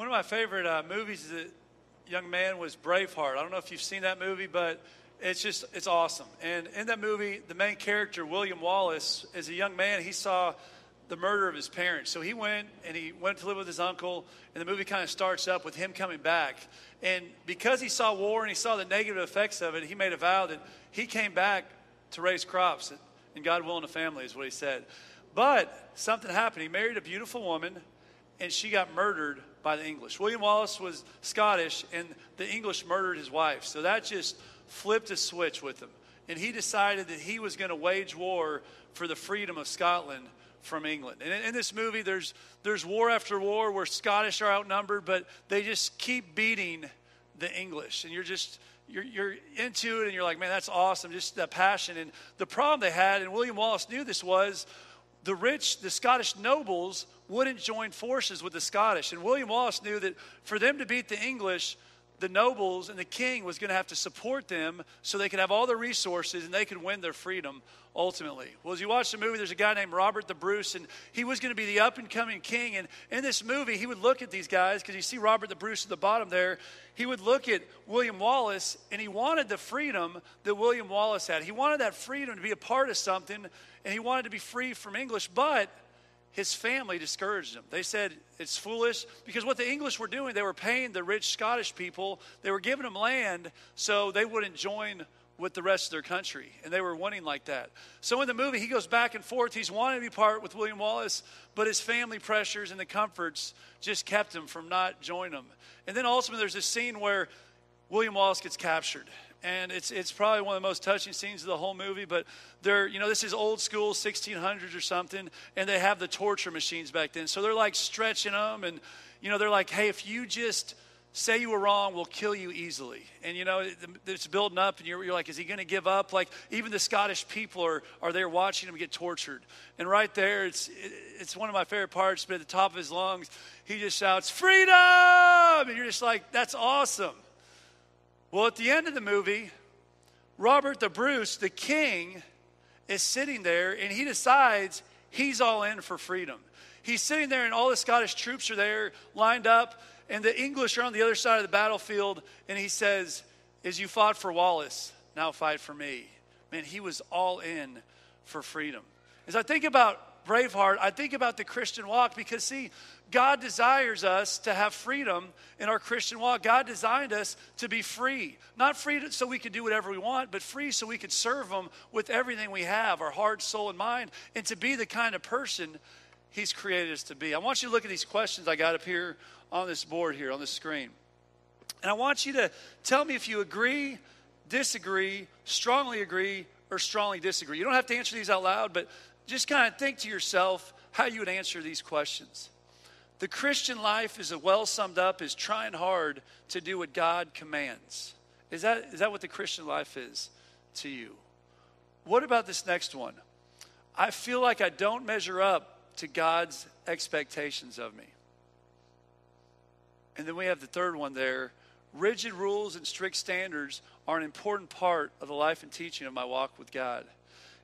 One of my favorite uh, movies is a young man was Braveheart. I don't know if you've seen that movie, but it's just it's awesome. And in that movie, the main character William Wallace is a young man. He saw the murder of his parents, so he went and he went to live with his uncle. And the movie kind of starts up with him coming back. And because he saw war and he saw the negative effects of it, he made a vow that he came back to raise crops and God willing a family is what he said. But something happened. He married a beautiful woman, and she got murdered by the English. William Wallace was Scottish, and the English murdered his wife. So that just flipped a switch with him. And he decided that he was going to wage war for the freedom of Scotland from England. And in, this movie, there's, there's war after war where Scottish are outnumbered, but they just keep beating the English. And you're just, you're, you're into it, and you're like, man, that's awesome, just that passion. And the problem they had, and William Wallace knew this was, the rich, the Scottish nobles, wouldn't join forces with the Scottish. And William Wallace knew that for them to beat the English, the nobles and the king was going to have to support them so they could have all the resources and they could win their freedom ultimately. Well, as you watch the movie, there's a guy named Robert the Bruce, and he was going to be the up and coming king. And in this movie, he would look at these guys because you see Robert the Bruce at the bottom there. He would look at William Wallace, and he wanted the freedom that William Wallace had. He wanted that freedom to be a part of something, and he wanted to be free from English, but his family discouraged him. They said, It's foolish. Because what the English were doing, they were paying the rich Scottish people, they were giving them land so they wouldn't join with the rest of their country. And they were wanting like that. So in the movie, he goes back and forth. He's wanting to be part with William Wallace, but his family pressures and the comforts just kept him from not joining them. And then ultimately, there's this scene where William Wallace gets captured and it's it's probably one of the most touching scenes of the whole movie. But they're you know this is old school 1600s or something, and they have the torture machines back then, so they're like stretching them, and you know they're like, hey, if you just say you were wrong, we'll kill you easily. And you know it's building up, and you're, you're like, is he going to give up? Like even the Scottish people are are there watching him get tortured, and right there it's it's one of my favorite parts. But at the top of his lungs, he just shouts, "Freedom!" And you're just like, that's awesome. Well, at the end of the movie, Robert the Bruce, the king, is sitting there and he decides he's all in for freedom. He's sitting there and all the Scottish troops are there lined up and the English are on the other side of the battlefield and he says, As you fought for Wallace, now fight for me. Man, he was all in for freedom. As I think about Braveheart, I think about the Christian walk because, see, God desires us to have freedom in our Christian walk. God designed us to be free. Not free so we can do whatever we want, but free so we could serve Him with everything we have our heart, soul, and mind, and to be the kind of person He's created us to be. I want you to look at these questions I got up here on this board here, on this screen. And I want you to tell me if you agree, disagree, strongly agree, or strongly disagree. You don't have to answer these out loud, but just kind of think to yourself how you would answer these questions. The Christian life is well summed up is trying hard to do what God commands. Is that, is that what the Christian life is to you? What about this next one? I feel like I don't measure up to God's expectations of me. And then we have the third one there. Rigid rules and strict standards are an important part of the life and teaching of my walk with God.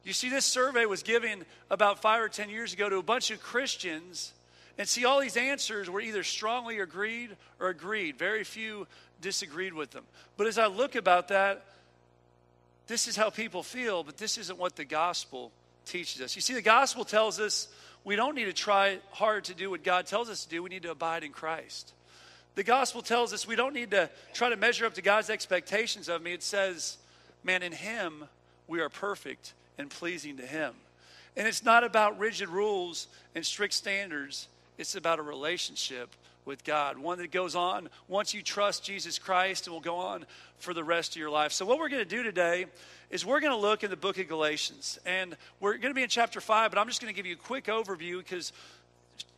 You see, this survey was given about five or 10 years ago to a bunch of Christians and see, all these answers were either strongly agreed or agreed. Very few disagreed with them. But as I look about that, this is how people feel, but this isn't what the gospel teaches us. You see, the gospel tells us we don't need to try hard to do what God tells us to do, we need to abide in Christ. The gospel tells us we don't need to try to measure up to God's expectations of me. It says, man, in Him we are perfect and pleasing to Him. And it's not about rigid rules and strict standards. It's about a relationship with God, one that goes on once you trust Jesus Christ and will go on for the rest of your life. So, what we're going to do today is we're going to look in the book of Galatians, and we're going to be in chapter five, but I'm just going to give you a quick overview because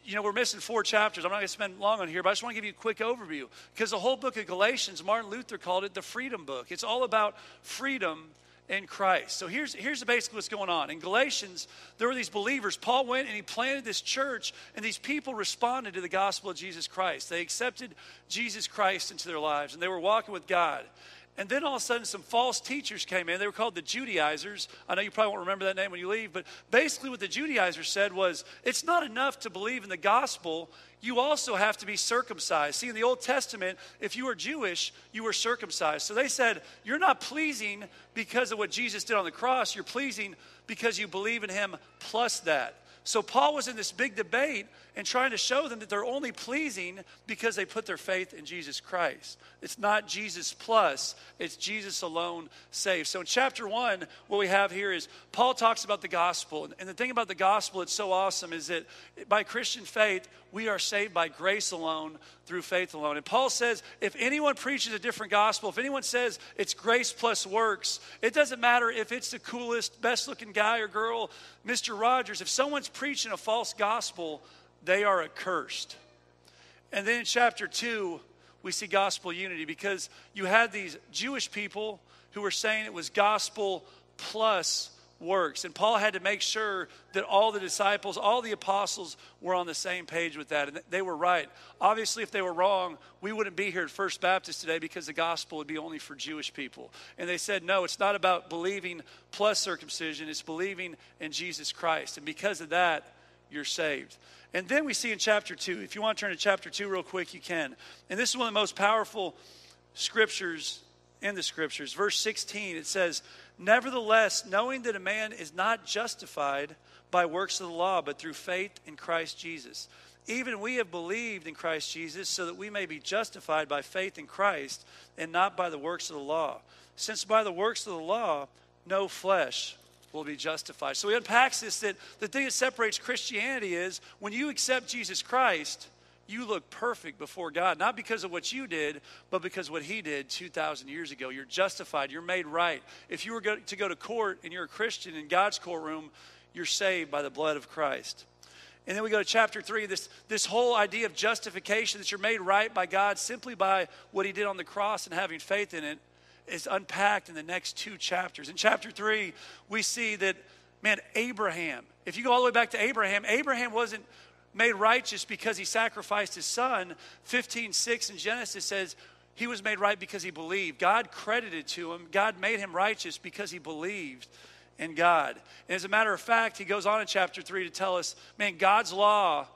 you know, we're missing four chapters. I'm not going to spend long on here, but I just want to give you a quick overview because the whole book of Galatians, Martin Luther called it the freedom book. It's all about freedom in Christ. So here's, here's basically what's going on. In Galatians, there were these believers. Paul went and he planted this church, and these people responded to the gospel of Jesus Christ. They accepted Jesus Christ into their lives, and they were walking with God. And then all of a sudden, some false teachers came in. They were called the Judaizers. I know you probably won't remember that name when you leave, but basically, what the Judaizers said was it's not enough to believe in the gospel you also have to be circumcised. See, in the Old Testament, if you were Jewish, you were circumcised. So they said, You're not pleasing because of what Jesus did on the cross. You're pleasing because you believe in him plus that. So Paul was in this big debate and trying to show them that they're only pleasing because they put their faith in Jesus Christ. It's not Jesus plus, it's Jesus alone saved. So in chapter one, what we have here is Paul talks about the gospel. And the thing about the gospel, it's so awesome, is that by Christian faith, we are saved by grace alone through faith alone. And Paul says if anyone preaches a different gospel, if anyone says it's grace plus works, it doesn't matter if it's the coolest, best looking guy or girl, Mr. Rogers, if someone's preaching a false gospel, they are accursed. And then in chapter 2, we see gospel unity because you had these Jewish people who were saying it was gospel plus works. And Paul had to make sure that all the disciples, all the apostles were on the same page with that. And they were right. Obviously, if they were wrong, we wouldn't be here at First Baptist today because the gospel would be only for Jewish people. And they said, no, it's not about believing plus circumcision, it's believing in Jesus Christ. And because of that, you're saved. And then we see in chapter 2, if you want to turn to chapter 2 real quick, you can. And this is one of the most powerful scriptures in the scriptures. Verse 16, it says, Nevertheless, knowing that a man is not justified by works of the law, but through faith in Christ Jesus. Even we have believed in Christ Jesus so that we may be justified by faith in Christ and not by the works of the law. Since by the works of the law, no flesh will be justified. So he unpacks this that the thing that separates Christianity is when you accept Jesus Christ, you look perfect before God, not because of what you did, but because what He did 2,000 years ago. You're justified, you're made right. If you were to go to court and you're a Christian in God's courtroom, you're saved by the blood of Christ. And then we go to chapter three, this, this whole idea of justification that you're made right by God simply by what he did on the cross and having faith in it is unpacked in the next two chapters. In chapter three, we see that, man, Abraham, if you go all the way back to Abraham, Abraham wasn't made righteous because he sacrificed his son. 15 6 in Genesis says, he was made right because he believed. God credited to him. God made him righteous because he believed in God. And as a matter of fact, he goes on in chapter 3 to tell us man, God's law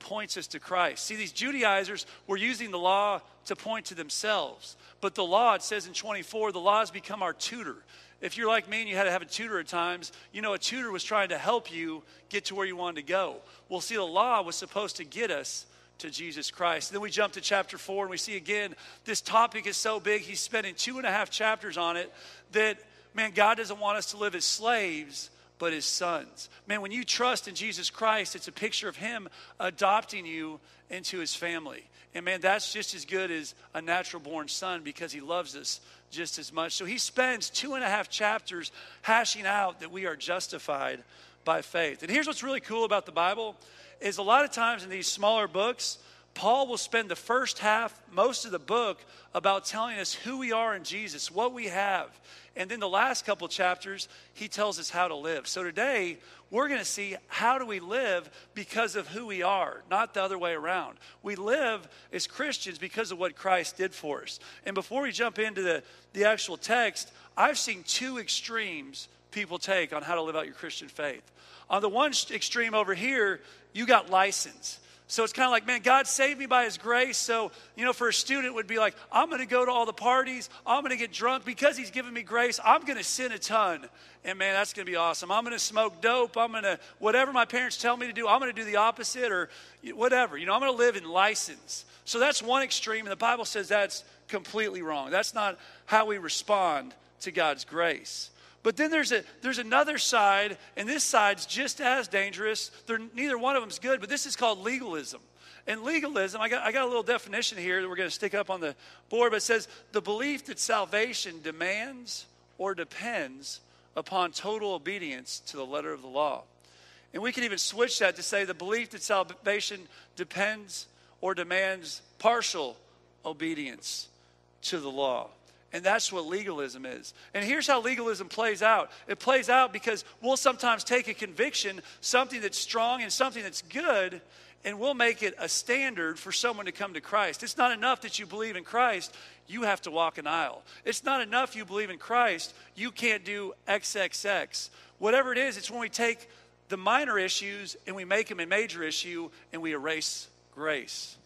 points us to Christ. See, these Judaizers were using the law to point to themselves. But the law, it says in 24, the law has become our tutor. If you're like me and you had to have a tutor at times, you know, a tutor was trying to help you get to where you wanted to go. Well, see, the law was supposed to get us to Jesus Christ. And then we jump to chapter four and we see again, this topic is so big, he's spending two and a half chapters on it that, man, God doesn't want us to live as slaves but his sons. Man, when you trust in Jesus Christ, it's a picture of him adopting you into his family. And man, that's just as good as a natural born son because he loves us just as much. So he spends two and a half chapters hashing out that we are justified by faith. And here's what's really cool about the Bible is a lot of times in these smaller books, Paul will spend the first half, most of the book, about telling us who we are in Jesus, what we have. And then the last couple chapters, he tells us how to live. So today, we're going to see how do we live because of who we are, not the other way around. We live as Christians because of what Christ did for us. And before we jump into the, the actual text, I've seen two extremes people take on how to live out your Christian faith. On the one extreme over here, you got license. So it's kind of like, man, God saved me by his grace. So, you know, for a student would be like, I'm going to go to all the parties. I'm going to get drunk because he's given me grace. I'm going to sin a ton. And man, that's going to be awesome. I'm going to smoke dope. I'm going to, whatever my parents tell me to do, I'm going to do the opposite or whatever. You know, I'm going to live in license. So that's one extreme. And the Bible says that's completely wrong. That's not how we respond to God's grace. But then there's, a, there's another side, and this side's just as dangerous. They're, neither one of them's good, but this is called legalism. And legalism, I got, I got a little definition here that we're going to stick up on the board, but it says the belief that salvation demands or depends upon total obedience to the letter of the law. And we can even switch that to say the belief that salvation depends or demands partial obedience to the law. And that's what legalism is. And here's how legalism plays out it plays out because we'll sometimes take a conviction, something that's strong and something that's good, and we'll make it a standard for someone to come to Christ. It's not enough that you believe in Christ, you have to walk an aisle. It's not enough you believe in Christ, you can't do XXX. Whatever it is, it's when we take the minor issues and we make them a major issue and we erase grace.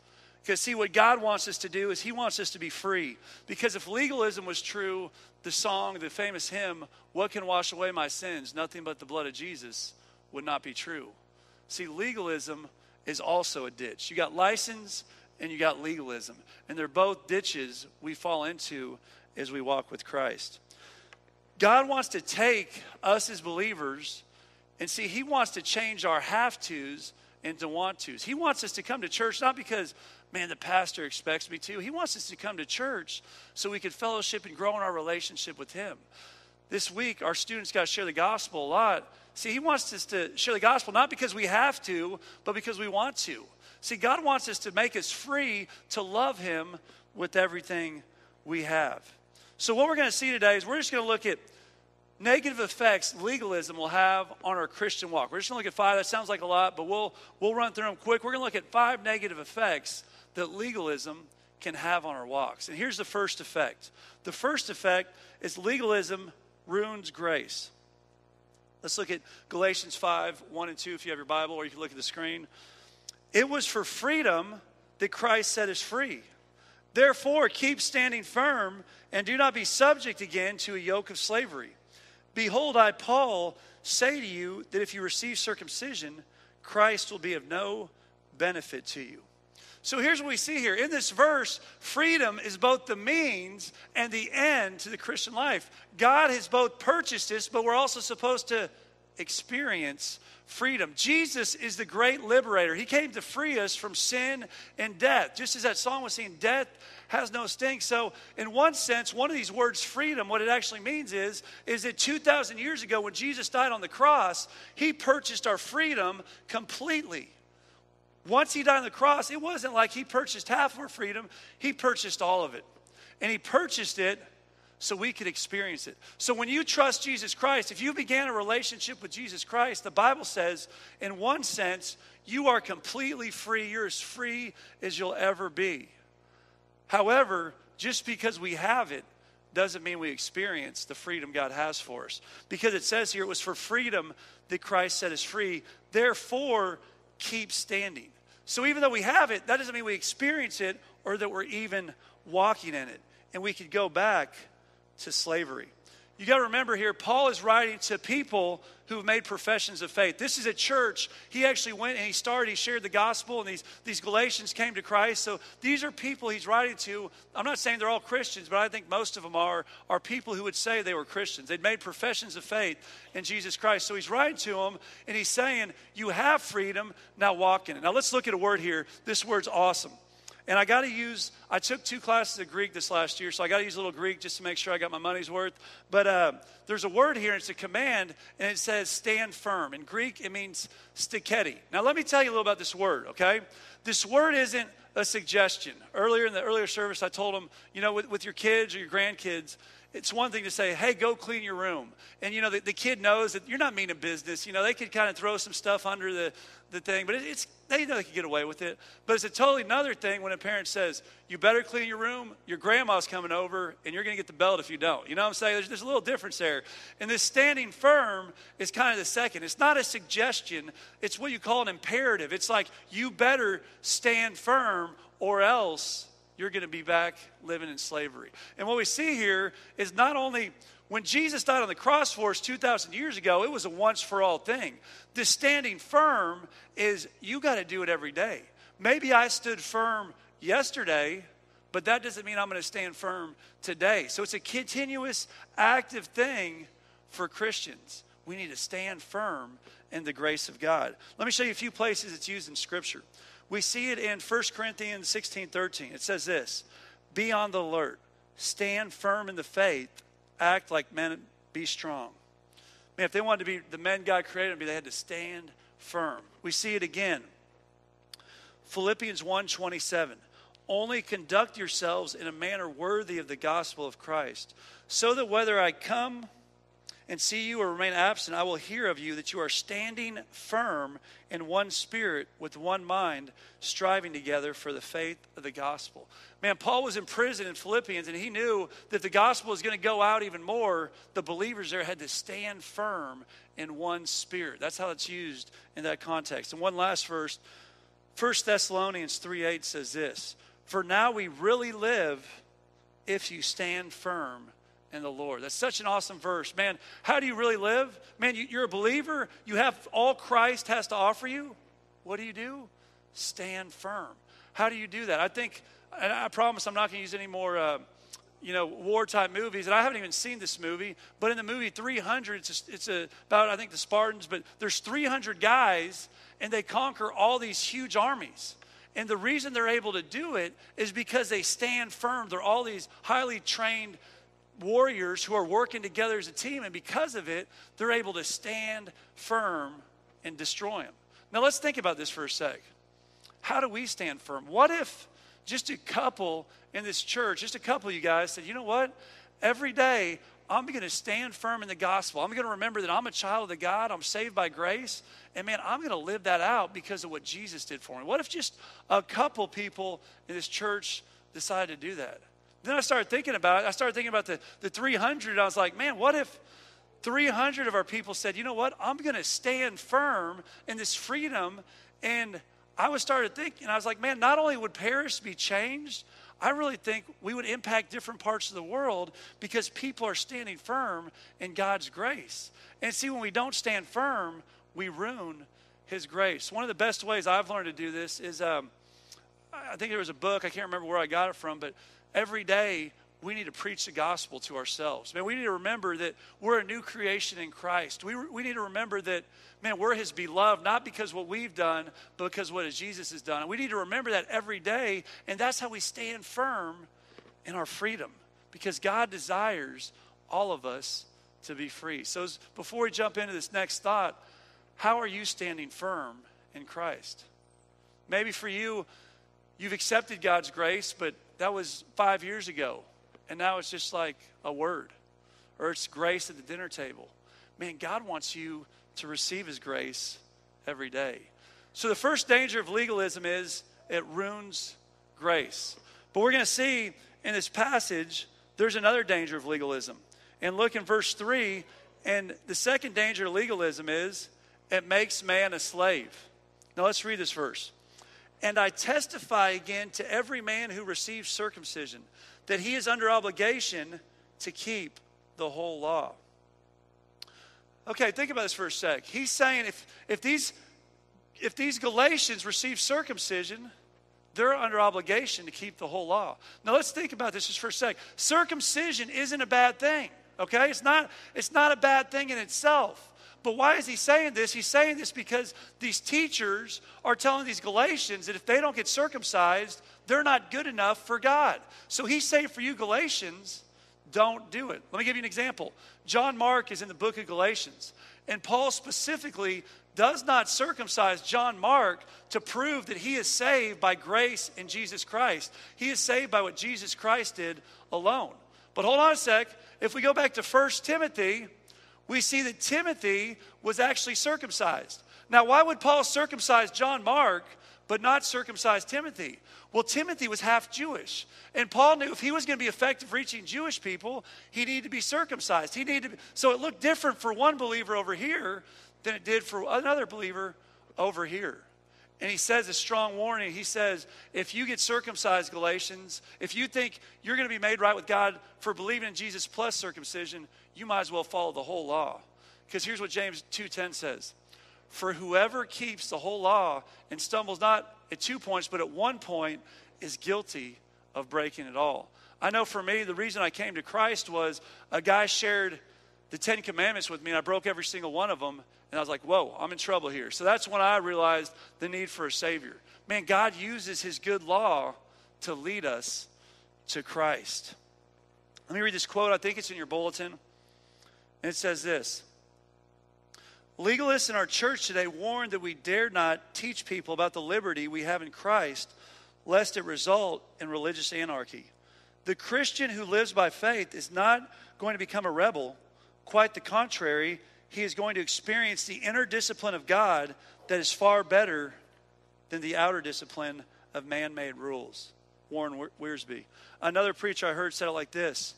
Because, see, what God wants us to do is He wants us to be free. Because if legalism was true, the song, the famous hymn, What Can Wash Away My Sins? Nothing but the blood of Jesus would not be true. See, legalism is also a ditch. You got license and you got legalism, and they're both ditches we fall into as we walk with Christ. God wants to take us as believers and see, He wants to change our have tos into want tos. He wants us to come to church not because man, the pastor expects me to. He wants us to come to church so we can fellowship and grow in our relationship with Him. This week, our students got to share the gospel a lot. See, He wants us to share the gospel not because we have to, but because we want to. See, God wants us to make us free to love Him with everything we have. So, what we're going to see today is we're just going to look at negative effects legalism will have on our Christian walk. We're just going to look at five. That sounds like a lot, but we'll, we'll run through them quick. We're going to look at five negative effects that legalism can have on our walks. And here's the first effect the first effect is legalism ruins grace. Let's look at Galatians 5 1 and 2 if you have your Bible, or you can look at the screen. It was for freedom that Christ set us free. Therefore, keep standing firm and do not be subject again to a yoke of slavery. Behold, I, Paul, say to you that if you receive circumcision, Christ will be of no benefit to you. So here's what we see here. In this verse, freedom is both the means and the end to the Christian life. God has both purchased us, but we're also supposed to experience freedom. Jesus is the great liberator. He came to free us from sin and death. Just as that song was saying, death has no sting. So, in one sense, one of these words, freedom, what it actually means is, is that 2,000 years ago when Jesus died on the cross, he purchased our freedom completely once he died on the cross, it wasn't like he purchased half of our freedom, he purchased all of it. And he purchased it so we could experience it. So when you trust Jesus Christ, if you began a relationship with Jesus Christ, the Bible says, in one sense, you are completely free. You're as free as you'll ever be. However, just because we have it doesn't mean we experience the freedom God has for us. Because it says here, it was for freedom that Christ set us free. Therefore, keep standing. So even though we have it, that doesn't mean we experience it or that we're even walking in it. And we could go back to slavery. You got to remember here, Paul is writing to people who have made professions of faith. This is a church. He actually went and he started, he shared the gospel, and these, these Galatians came to Christ. So these are people he's writing to. I'm not saying they're all Christians, but I think most of them are, are people who would say they were Christians. They'd made professions of faith in Jesus Christ. So he's writing to them, and he's saying, You have freedom, now walk in it. Now let's look at a word here. This word's awesome. And I got to use, I took two classes of Greek this last year, so I got to use a little Greek just to make sure I got my money's worth. But uh, there's a word here, it's a command, and it says stand firm. In Greek, it means stiketi. Now, let me tell you a little about this word, okay? This word isn't a suggestion. Earlier in the earlier service, I told them, you know, with, with your kids or your grandkids, it's one thing to say, hey, go clean your room. And, you know, the, the kid knows that you're not mean in business. You know, they could kind of throw some stuff under the, the thing, but it, it's, they know they can get away with it. But it's a totally another thing when a parent says, you better clean your room, your grandma's coming over, and you're going to get the belt if you don't. You know what I'm saying? There's, there's a little difference there. And this standing firm is kind of the second. It's not a suggestion, it's what you call an imperative. It's like, you better stand firm or else you're going to be back living in slavery. And what we see here is not only when Jesus died on the cross for us 2,000 years ago, it was a once for all thing. This standing firm is you got to do it every day. Maybe I stood firm yesterday, but that doesn't mean I'm going to stand firm today. So it's a continuous, active thing for Christians. We need to stand firm in the grace of God. Let me show you a few places it's used in Scripture. We see it in 1 Corinthians 16 13. It says this Be on the alert, stand firm in the faith, act like men, be strong. Man, if they wanted to be the men God created them, they had to stand firm. We see it again. Philippians 1 27. Only conduct yourselves in a manner worthy of the gospel of Christ, so that whether I come and see you or remain absent, I will hear of you that you are standing firm in one spirit, with one mind, striving together for the faith of the gospel. Man, Paul was in prison in Philippians, and he knew that the gospel was going to go out even more. The believers there had to stand firm in one spirit. That's how it's used in that context. And one last verse 1 Thessalonians 3 8 says this For now we really live if you stand firm in the Lord. That's such an awesome verse. Man, how do you really live? Man, you, you're a believer. You have all Christ has to offer you. What do you do? Stand firm. How do you do that? I think, and I promise I'm not going to use any more. Uh, you know wartime movies and i haven't even seen this movie but in the movie 300 it's, it's a, about i think the spartans but there's 300 guys and they conquer all these huge armies and the reason they're able to do it is because they stand firm they're all these highly trained warriors who are working together as a team, and because of it, they're able to stand firm and destroy them. Now, let's think about this for a sec. How do we stand firm? What if just a couple in this church, just a couple you guys said, you know what? Every day, I'm going to stand firm in the gospel. I'm going to remember that I'm a child of the God. I'm saved by grace. And man, I'm going to live that out because of what Jesus did for me. What if just a couple people in this church decided to do that? Then I started thinking about it. I started thinking about the, the 300. I was like, man, what if 300 of our people said, you know what? I'm going to stand firm in this freedom. And I was started thinking, I was like, man, not only would Paris be changed, I really think we would impact different parts of the world because people are standing firm in God's grace. And see, when we don't stand firm, we ruin His grace. One of the best ways I've learned to do this is um, I think there was a book, I can't remember where I got it from, but every day we need to preach the gospel to ourselves. Man, we need to remember that we're a new creation in Christ. We, we need to remember that, man, we're his beloved, not because what we've done, but because what Jesus has done. And we need to remember that every day. And that's how we stand firm in our freedom because God desires all of us to be free. So before we jump into this next thought, how are you standing firm in Christ? Maybe for you, you've accepted God's grace, but that was five years ago. And now it's just like a word or it's grace at the dinner table. Man, God wants you to receive His grace every day. So the first danger of legalism is it ruins grace. But we're going to see in this passage, there's another danger of legalism. And look in verse 3, and the second danger of legalism is it makes man a slave. Now let's read this verse. And I testify again to every man who receives circumcision that he is under obligation to keep the whole law. Okay, think about this for a sec. He's saying if, if, these, if these Galatians receive circumcision, they're under obligation to keep the whole law. Now let's think about this just for a sec. Circumcision isn't a bad thing, okay? It's not, it's not a bad thing in itself. But why is he saying this? He's saying this because these teachers are telling these Galatians that if they don't get circumcised, they're not good enough for God. So he's saying for you, Galatians, don't do it. Let me give you an example. John Mark is in the book of Galatians, and Paul specifically does not circumcise John Mark to prove that he is saved by grace in Jesus Christ. He is saved by what Jesus Christ did alone. But hold on a sec. If we go back to 1 Timothy, we see that Timothy was actually circumcised. Now, why would Paul circumcise John Mark but not circumcise Timothy? Well, Timothy was half Jewish, and Paul knew if he was going to be effective reaching Jewish people, he needed to be circumcised. He needed to, so it looked different for one believer over here than it did for another believer over here. And he says a strong warning. He says, if you get circumcised, Galatians, if you think you're going to be made right with God for believing in Jesus plus circumcision, you might as well follow the whole law. Because here's what James 2:10 says. For whoever keeps the whole law and stumbles not at two points, but at one point, is guilty of breaking it all. I know for me, the reason I came to Christ was a guy shared the Ten Commandments with me, and I broke every single one of them. And I was like, whoa, I'm in trouble here. So that's when I realized the need for a Savior. Man, God uses His good law to lead us to Christ. Let me read this quote. I think it's in your bulletin. And it says this Legalists in our church today warn that we dare not teach people about the liberty we have in Christ, lest it result in religious anarchy. The Christian who lives by faith is not going to become a rebel Quite the contrary, he is going to experience the inner discipline of God that is far better than the outer discipline of man made rules. Warren Wearsby. Another preacher I heard said it like this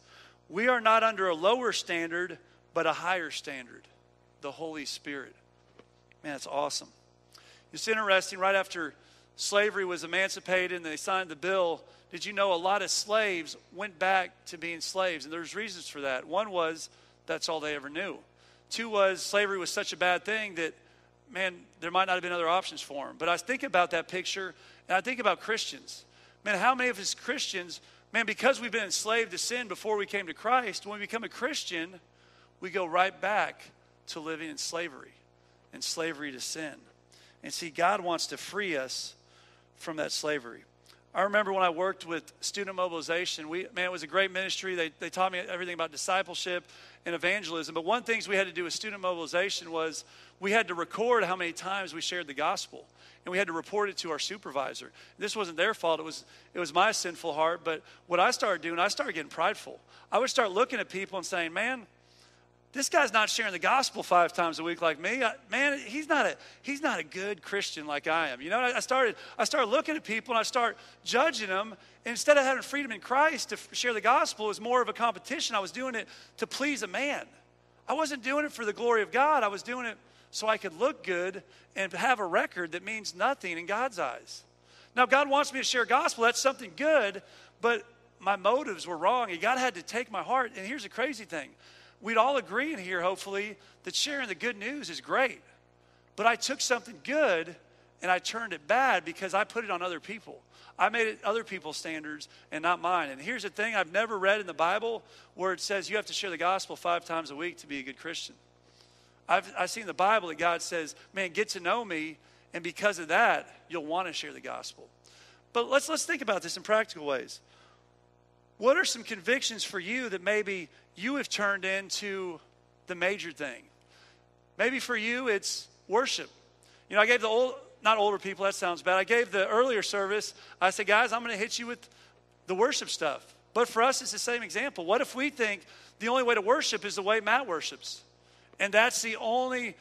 We are not under a lower standard, but a higher standard, the Holy Spirit. Man, that's awesome. It's interesting, right after slavery was emancipated and they signed the bill, did you know a lot of slaves went back to being slaves? And there's reasons for that. One was that's all they ever knew. Two was slavery was such a bad thing that, man, there might not have been other options for them. But I think about that picture and I think about Christians. Man, how many of us Christians, man, because we've been enslaved to sin before we came to Christ, when we become a Christian, we go right back to living in slavery and slavery to sin. And see, God wants to free us from that slavery. I remember when I worked with student mobilization, we, man, it was a great ministry. They, they taught me everything about discipleship and evangelism. But one things we had to do with student mobilization was we had to record how many times we shared the gospel. And we had to report it to our supervisor. This wasn't their fault, it was, it was my sinful heart. But what I started doing, I started getting prideful. I would start looking at people and saying, man, this guy's not sharing the gospel five times a week like me. I, man, he's not a he's not a good Christian like I am. You know, I started I started looking at people and I start judging them. instead of having freedom in Christ to share the gospel, it was more of a competition. I was doing it to please a man. I wasn't doing it for the glory of God. I was doing it so I could look good and have a record that means nothing in God's eyes. Now, God wants me to share gospel. That's something good, but my motives were wrong. And God had to take my heart. And here's the crazy thing we'd all agree in here, hopefully, that sharing the good news is great. But I took something good and I turned it bad because I put it on other people. I made it other people's standards and not mine. And here's the thing I've never read in the Bible where it says you have to share the gospel five times a week to be a good Christian. I've, I've seen the Bible that God says, man, get to know me, and because of that, you'll want to share the gospel. But let's, let's think about this in practical ways. What are some convictions for you that maybe you have turned into the major thing? Maybe for you, it's worship. You know, I gave the old, not older people, that sounds bad. I gave the earlier service, I said, guys, I'm going to hit you with the worship stuff. But for us, it's the same example. What if we think the only way to worship is the way Matt worships? And that's the only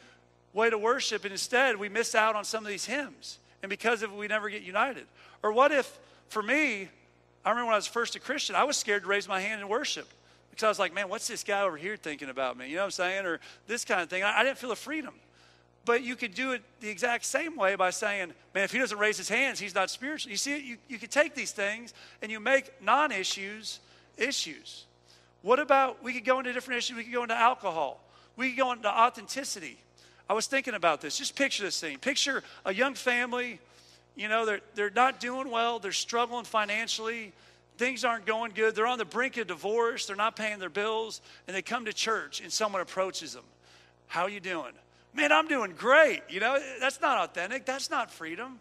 way to worship. And instead, we miss out on some of these hymns. And because of it, we never get united. Or what if, for me, I remember when I was first a Christian, I was scared to raise my hand in worship because I was like, man, what's this guy over here thinking about me? You know what I'm saying? Or this kind of thing. I, I didn't feel the freedom. But you could do it the exact same way by saying, man, if he doesn't raise his hands, he's not spiritual. You see, you, you could take these things and you make non issues issues. What about we could go into different issues? We could go into alcohol, we could go into authenticity. I was thinking about this. Just picture this thing. Picture a young family you know, they're, they're not doing well, they're struggling financially, things aren't going good, they're on the brink of divorce, they're not paying their bills, and they come to church and someone approaches them. How are you doing? Man, I'm doing great. You know, that's not authentic, that's not freedom.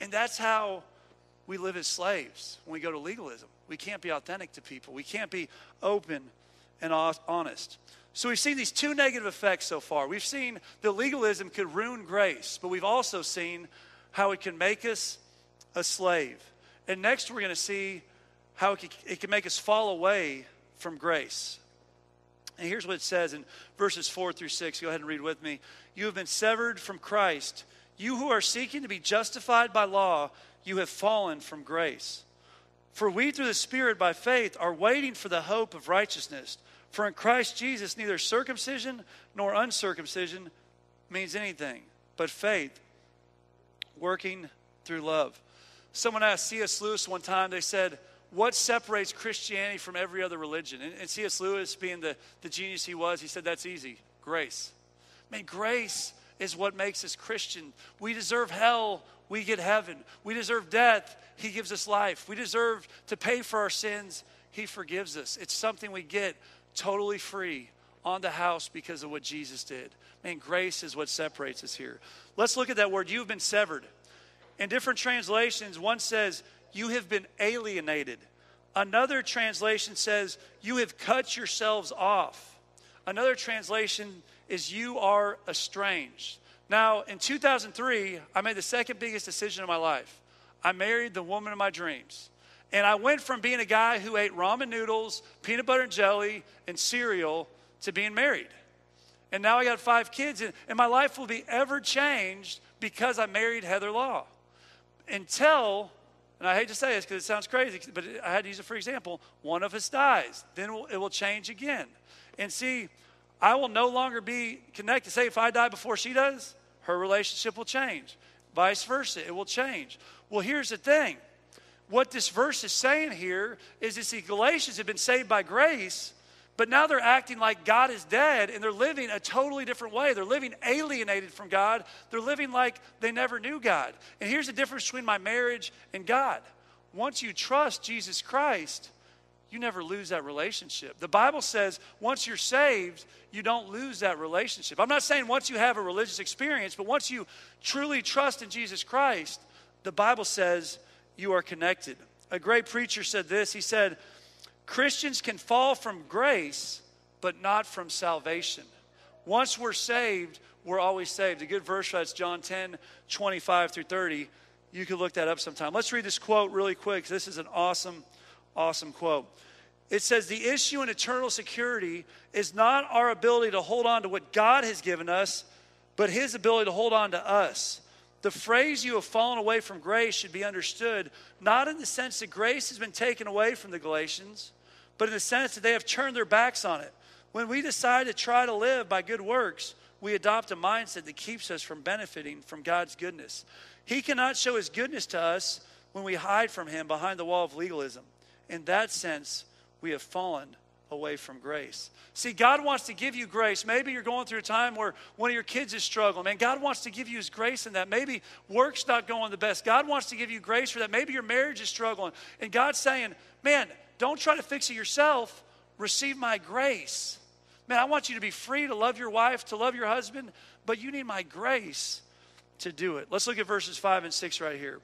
And that's how we live as slaves when we go to legalism. We can't be authentic to people, we can't be open and honest. So we've seen these two negative effects so far. We've seen that legalism could ruin grace, but we've also seen how it can make us a slave. And next, we're going to see how it can, it can make us fall away from grace. And here's what it says in verses 4 through 6. Go ahead and read with me. You have been severed from Christ. You who are seeking to be justified by law, you have fallen from grace. For we, through the Spirit, by faith, are waiting for the hope of righteousness. For in Christ Jesus, neither circumcision nor uncircumcision means anything, but faith working through love. Someone asked C.S. Lewis one time, they said, What separates Christianity from every other religion? And, and C.S. Lewis, being the, the genius he was, he said, That's easy grace. I mean, grace is what makes us Christian. We deserve hell, we get heaven. We deserve death, he gives us life. We deserve to pay for our sins, he forgives us. It's something we get totally free on the house because of what Jesus did. Man, grace is what separates us here. Let's look at that word. You've been severed. In different translations, one says, You have been alienated. Another translation says, You have cut yourselves off. Another translation is, You are estranged. Now, in 2003, I made the second biggest decision of my life. I married the woman of my dreams. And I went from being a guy who ate ramen noodles, peanut butter and jelly, and cereal to being married. And now I got five kids, and, and my life will be ever changed because I married Heather Law. Until, and I hate to say this because it sounds crazy, but I had to use it for example one of us dies, then it will change again. And see, I will no longer be connected. Say, if I die before she does, her relationship will change. Vice versa, it will change. Well, here's the thing what this verse is saying here is that see, Galatians have been saved by grace, but now they're acting like God is dead and they're living a totally different way. They're living alienated from God. They're living like they never knew God. And here's the difference between my marriage and God. Once you trust Jesus Christ, you never lose that relationship. The Bible says once you're saved, you don't lose that relationship. I'm not saying once you have a religious experience, but once you truly trust in Jesus Christ, the Bible says you are connected. A great preacher said this. He said, Christians can fall from grace, but not from salvation. Once we're saved, we're always saved. A good verse that's John 10, 25 through 30. You can look that up sometime. Let's read this quote really quick. This is an awesome, awesome quote. It says, The issue in eternal security is not our ability to hold on to what God has given us, but His ability to hold on to us. The phrase you have fallen away from grace should be understood not in the sense that grace has been taken away from the Galatians, but in a sense, that they have turned their backs on it. When we decide to try to live by good works, we adopt a mindset that keeps us from benefiting from God's goodness. He cannot show his goodness to us when we hide from him behind the wall of legalism. In that sense, we have fallen away from grace. See, God wants to give you grace. Maybe you're going through a time where one of your kids is struggling, and God wants to give you His grace in that. Maybe work's not going the best. God wants to give you grace for that. Maybe your marriage is struggling, and God's saying, Man, don't try to fix it yourself. Receive my grace. Man, I want you to be free to love your wife, to love your husband, but you need my grace to do it. Let's look at verses 5 and 6 right here.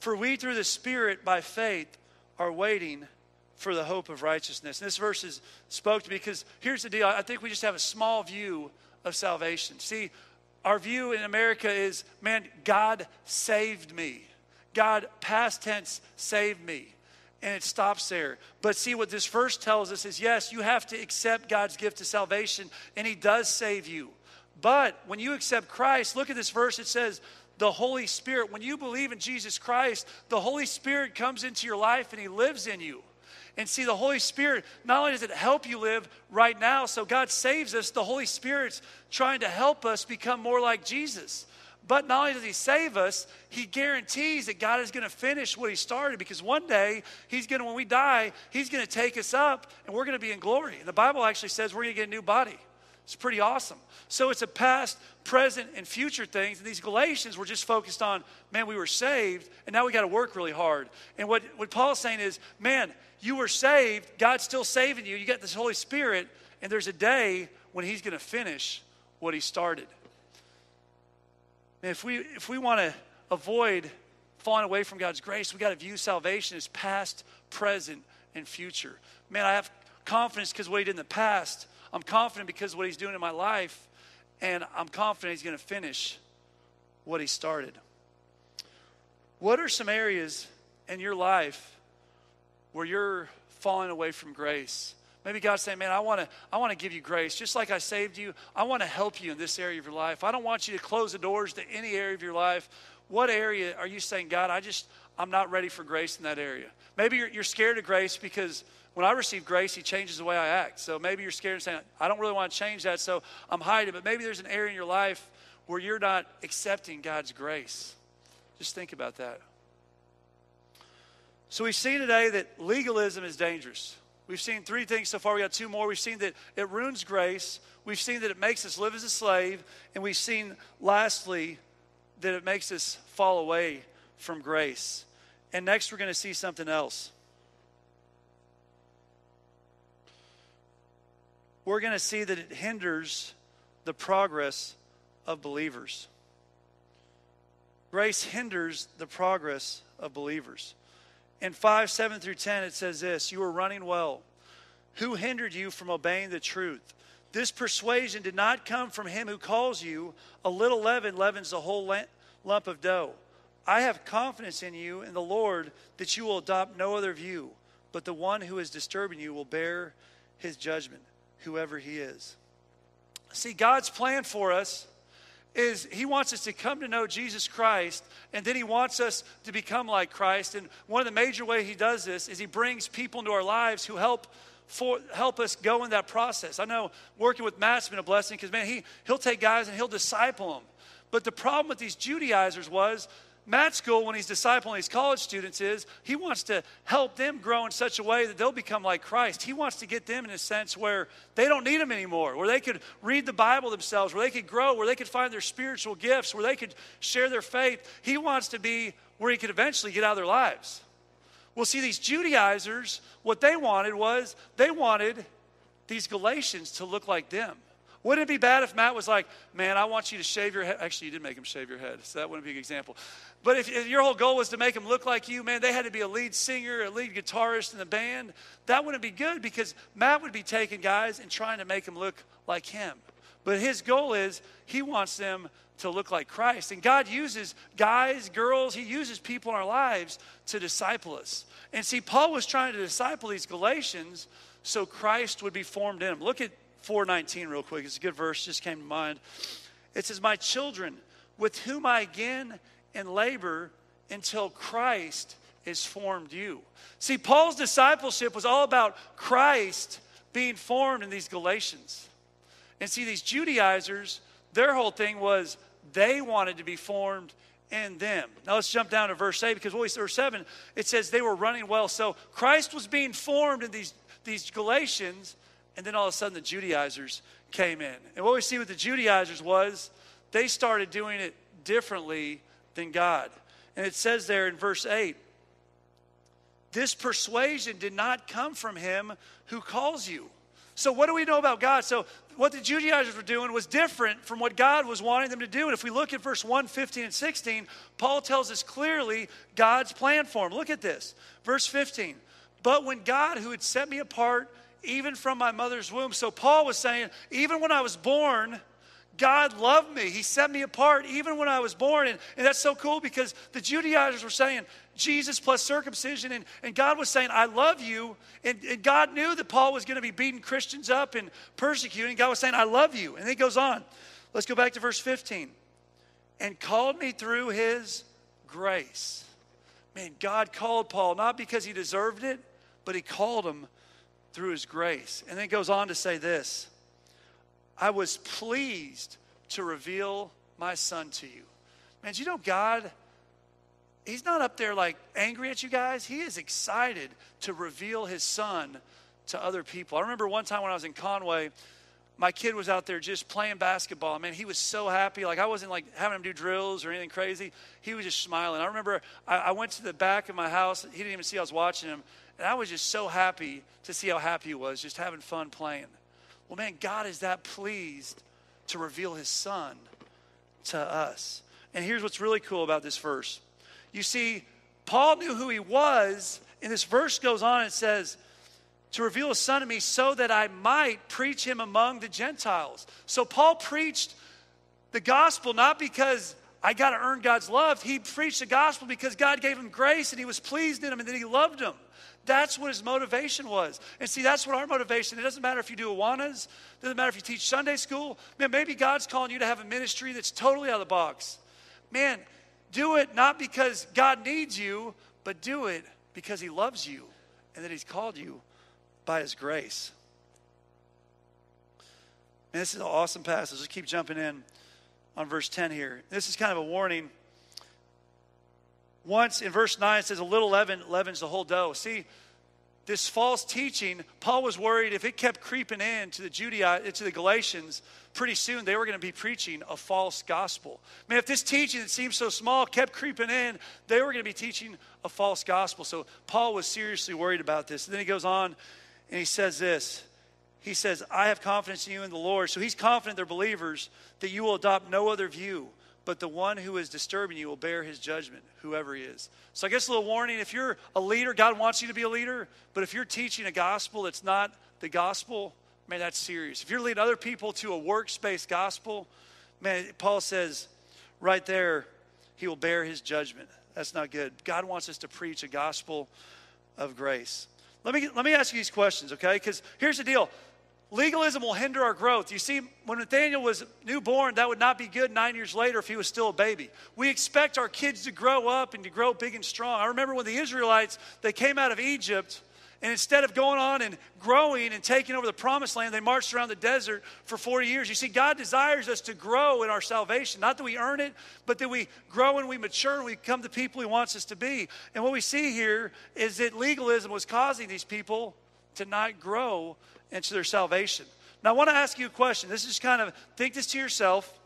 For we through the Spirit by faith are waiting for the hope of righteousness. And this verse is, spoke to me because here's the deal. I think we just have a small view of salvation. See, our view in America is man, God saved me. God, past tense, saved me and it stops there. But see, what this verse tells us is yes, you have to accept God's gift of salvation, and He does save you. But when you accept Christ, look at this verse, it says, the Holy Spirit. When you believe in Jesus Christ, the Holy Spirit comes into your life and He lives in you. And see, the Holy Spirit, not only does it help you live right now, so God saves us, the Holy Spirit's trying to help us become more like Jesus. But not only does he save us, he guarantees that God is going to finish what he started because one day he's going to, when we die, he's going to take us up and we're going to be in glory. And the Bible actually says we're going to get a new body. It's pretty awesome. So it's a past, present, and future things. And these Galatians were just focused on, man, we were saved, and now we got to work really hard. And what, what Paul's saying is, man, you were saved, God's still saving you. You got this Holy Spirit, and there's a day when he's going to finish what he started. Man, if we if we want to avoid falling away from God's grace, we got to view salvation as past, present, and future. Man, I have confidence because what He did in the past. I'm confident because what He's doing in my life, and I'm confident He's going to finish what He started. What are some areas in your life where you're falling away from grace? Maybe God's saying, man, I want to I want to give you grace. Just like I saved you, I want to help you in this area of your life. I don't want you to close the doors to any area of your life. What area are you saying, God, I just I'm not ready for grace in that area. Maybe you're, you're scared of grace because when I receive grace, He changes the way I act. So maybe you're scared and saying, I don't really want to change that, so I'm hiding. But maybe there's an area in your life where you're not accepting God's grace. Just think about that. So we've seen today that legalism is dangerous. We've seen three things so far. We got two more. We've seen that it ruins grace. We've seen that it makes us live as a slave. And we've seen, lastly, that it makes us fall away from grace. And next, we're going to see something else. We're going to see that it hinders the progress of believers. Grace hinders the progress of believers. In 5 7 through 10, it says this You were running well. Who hindered you from obeying the truth? This persuasion did not come from him who calls you. A little leaven leavens the whole lump of dough. I have confidence in you and the Lord that you will adopt no other view, but the one who is disturbing you will bear his judgment, whoever he is. See, God's plan for us is he wants us to come to know Jesus Christ, and then he wants us to become like Christ. And one of the major way he does this is he brings people into our lives who help for, help us go in that process. I know working with Matt's been a blessing because man, he he'll take guys and he'll disciple them. But the problem with these Judaizers was Matt's goal when he's discipling these college students is he wants to help them grow in such a way that they'll become like Christ. He wants to get them in a sense where they don't need him anymore, where they could read the Bible themselves, where they could grow, where they could find their spiritual gifts, where they could share their faith. He wants to be where he could eventually get out of their lives. Well, see, these Judaizers, what they wanted was they wanted these Galatians to look like them. Wouldn't it be bad if Matt was like, man, I want you to shave your head? Actually, you did make him shave your head, so that wouldn't be an example. But if, if your whole goal was to make him look like you, man, they had to be a lead singer, a lead guitarist in the band. That wouldn't be good because Matt would be taking guys and trying to make them look like him. But his goal is he wants them to look like Christ. And God uses guys, girls, He uses people in our lives to disciple us. And see, Paul was trying to disciple these Galatians so Christ would be formed in them. Look at 419 real quick. It's a good verse, just came to mind. It says, My children, with whom I again in labor until Christ is formed you. See, Paul's discipleship was all about Christ being formed in these Galatians. And see, these Judaizers, their whole thing was they wanted to be formed in them. Now let's jump down to verse 8 because what we verse 7, it says they were running well. So Christ was being formed in these, these Galatians, and then all of a sudden, the Judaizers came in. And what we see with the Judaizers was they started doing it differently than God. And it says there in verse 8 this persuasion did not come from him who calls you. So, what do we know about God? So, what the Judaizers were doing was different from what God was wanting them to do. And if we look at verse 1, 15, and 16, Paul tells us clearly God's plan for him. Look at this. Verse 15. But when God, who had set me apart even from my mother's womb. So Paul was saying, even when I was born, God loved me. He set me apart even when I was born. And, and that's so cool because the Judaizers were saying Jesus plus circumcision. And, and God was saying, I love you. And, and God knew that Paul was going to be beating Christians up and persecuting. God was saying, I love you. And then he goes on. Let's go back to verse 15. And called me through his grace. Man, God called Paul, not because he deserved it, but he called him through his grace. And then goes on to say this I was pleased to reveal my son to you. Man, you know God? He's not up there like angry at you guys. He is excited to reveal his son to other people. I remember one time when I was in Conway, my kid was out there just playing basketball. Man, he was so happy. Like I wasn't like having him do drills or anything crazy. He was just smiling. I remember I, I, went to the back of my house. He didn't even see I was watching him, and I was just so happy to see how happy he was, just having fun playing. Well, man, God is that pleased to reveal His Son to us. And here's what's really cool about this verse. You see, Paul knew who he was, and this verse goes on and says to reveal his son to me so that I might preach him among the Gentiles. So Paul preached the gospel not because I got to earn God's love. He preached the gospel because God gave him grace and he was pleased in him and that he loved him. That's what his motivation was. And see, that's what our motivation. It doesn't matter if you do Awanas, it doesn't matter if you teach Sunday school. Man, maybe God's calling you to have a ministry that's totally out of the box. Man, do it not because God needs you, but do it because he loves you and that he's called you by his grace. Man, this is an awesome passage. Let's keep jumping in on verse 10 here. This is kind of a warning. Once in verse 9, it says, A little leaven leavens the whole dough. See, this false teaching, Paul was worried if it kept creeping in to the Judea uh, to the Galatians, pretty soon they were going to be preaching a false gospel. I Man, if this teaching that seems so small kept creeping in, they were going to be teaching a false gospel. So Paul was seriously worried about this. And then he goes on and he says this he says, I have confidence in you in the Lord. So he's confident they're believers that you will adopt no other view, but the one who is disturbing you will bear his judgment, whoever he is. So I guess a little warning if you're a leader, God wants you to be a leader, but if you're teaching a gospel that's not the gospel, man, that's serious. If you're leading other people to a workspace gospel, man, Paul says right there, he will bear his judgment. That's not good. God wants us to preach a gospel of grace. Let me, let me ask you these questions, okay? Because here's the deal legalism will hinder our growth. You see, when Nathaniel was newborn, that would not be good nine years later if he was still a baby. We expect our kids to grow up and to grow big and strong. I remember when the Israelites, they came out of Egypt and instead of going on and growing and taking over the promised land, they marched around the desert for 40 years. You see, God desires us to grow in our salvation. Not that we earn it, but that we grow and we mature and we become the people He wants us to be. And what we see here is that legalism was causing these people to not grow into their salvation. Now, I want to ask you a question. This is kind of think this to yourself.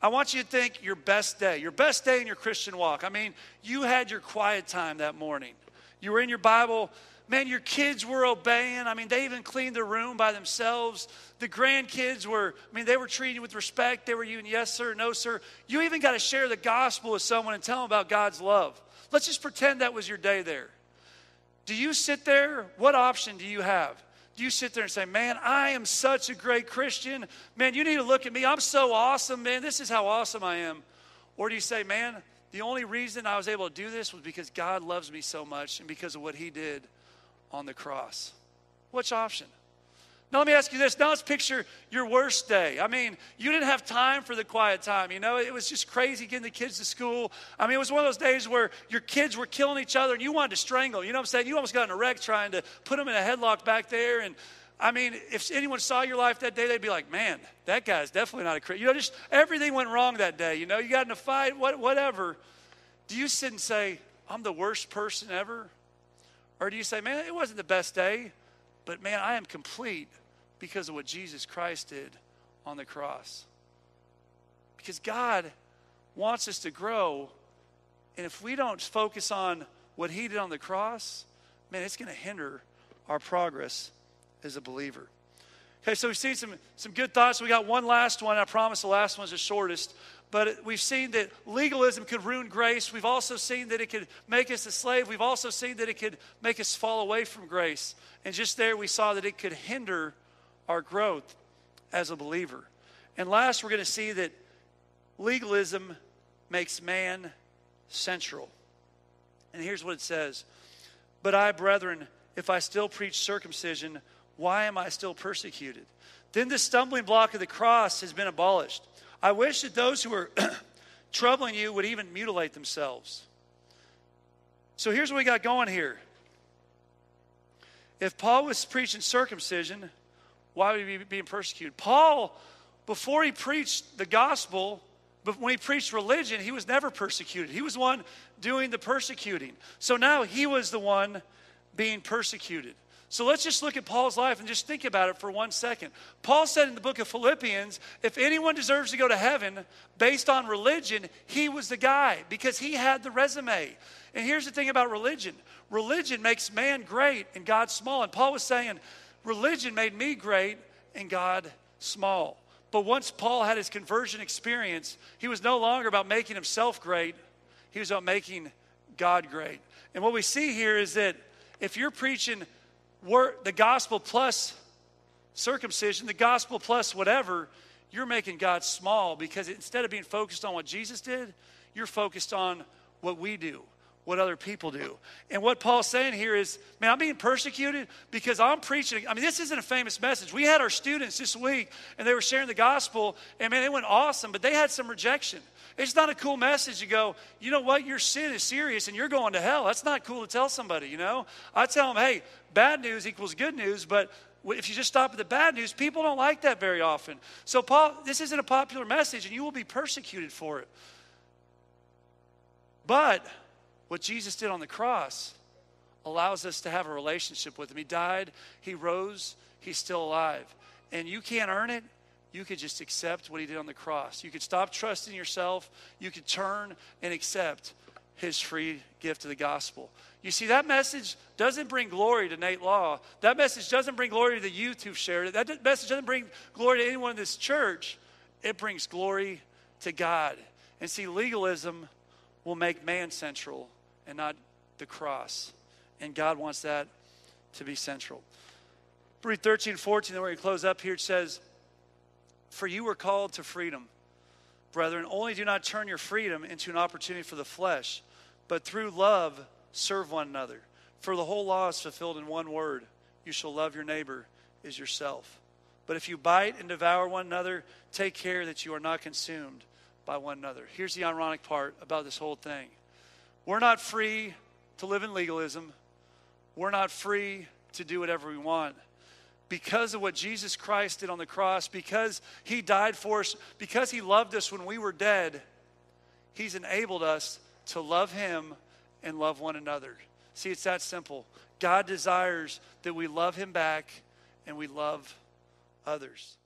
I want you to think your best day, your best day in your Christian walk. I mean, you had your quiet time that morning. You were in your Bible. Man, your kids were obeying. I mean, they even cleaned their room by themselves. The grandkids were, I mean, they were you with respect. They were you yes, sir, no, sir. You even got to share the gospel with someone and tell them about God's love. Let's just pretend that was your day there. Do you sit there? What option do you have? Do you sit there and say, Man, I am such a great Christian. Man, you need to look at me. I'm so awesome, man. This is how awesome I am. Or do you say, Man, the only reason I was able to do this was because God loves me so much and because of what He did on the cross. Which option? Now, let me ask you this. Now, let's picture your worst day. I mean, you didn't have time for the quiet time. You know, it was just crazy getting the kids to school. I mean, it was one of those days where your kids were killing each other and you wanted to strangle. You know what I'm saying? You almost got in a wreck trying to put them in a headlock back there. And I mean, if anyone saw your life that day, they'd be like, man, that guy's definitely not a Christian. You know, just everything went wrong that day. You know, you got in a fight, what, whatever. Do you sit and say, I'm the worst person ever? Or do you say, man, it wasn't the best day, but man, I am complete because of what Jesus Christ did on the cross? Because God wants us to grow. And if we don't focus on what He did on the cross, man, it's going to hinder our progress as a believer. Okay, so we've seen some, some good thoughts. We got one last one. I promise the last one's the shortest. But we've seen that legalism could ruin grace. We've also seen that it could make us a slave. We've also seen that it could make us fall away from grace. And just there, we saw that it could hinder our growth as a believer. And last, we're going to see that legalism makes man central. And here's what it says But I, brethren, if I still preach circumcision, why am I still persecuted? Then the stumbling block of the cross has been abolished. I wish that those who are troubling you would even mutilate themselves. So here's what we got going here. If Paul was preaching circumcision, why would he be being persecuted? Paul, before he preached the gospel, but when he preached religion, he was never persecuted. He was the one doing the persecuting. So now he was the one being persecuted. So let's just look at Paul's life and just think about it for one second. Paul said in the book of Philippians if anyone deserves to go to heaven based on religion, he was the guy because he had the resume. And here's the thing about religion religion makes man great and God small. And Paul was saying, religion made me great and God small. But once Paul had his conversion experience, he was no longer about making himself great, he was about making God great. And what we see here is that if you're preaching work, the gospel plus circumcision, the gospel plus whatever, you're making God small because instead of being focused on what Jesus did, you're focused on what we do what other people do. And what Paul's saying here is, man, I'm being persecuted because I'm preaching. I mean, this isn't a famous message. We had our students this week and they were sharing the gospel, and man, it went awesome, but they had some rejection. It's not a cool message to go, you know what, your sin is serious and you're going to hell. That's not cool to tell somebody, you know? I tell them, hey, bad news equals good news, but if you just stop at the bad news, people don't like that very often. So, Paul, this isn't a popular message and you will be persecuted for it. But what Jesus did on the cross allows us to have a relationship with him. He died, he rose, he's still alive. And you can't earn it. You could just accept what he did on the cross. You could stop trusting yourself. You could turn and accept his free gift of the gospel. You see, that message doesn't bring glory to Nate Law. That message doesn't bring glory to the youth who've shared it. That message doesn't bring glory to anyone in this church. It brings glory to God. And see, legalism will make man central and not the cross. And God wants that to be central. 13, 14, then we're going to close up here. It says, For you were called to freedom, brethren. Only do not turn your freedom into an opportunity for the flesh, but through love serve one another. For the whole law is fulfilled in one word you shall love your neighbor as yourself. But if you bite and devour one another, take care that you are not consumed by one another. Here's the ironic part about this whole thing we're not free to live in legalism. We're not free to do whatever we want. Because of what Jesus Christ did on the cross, because he died for us, because he loved us when we were dead, he's enabled us to love him and love one another. See, it's that simple. God desires that we love him back and we love others.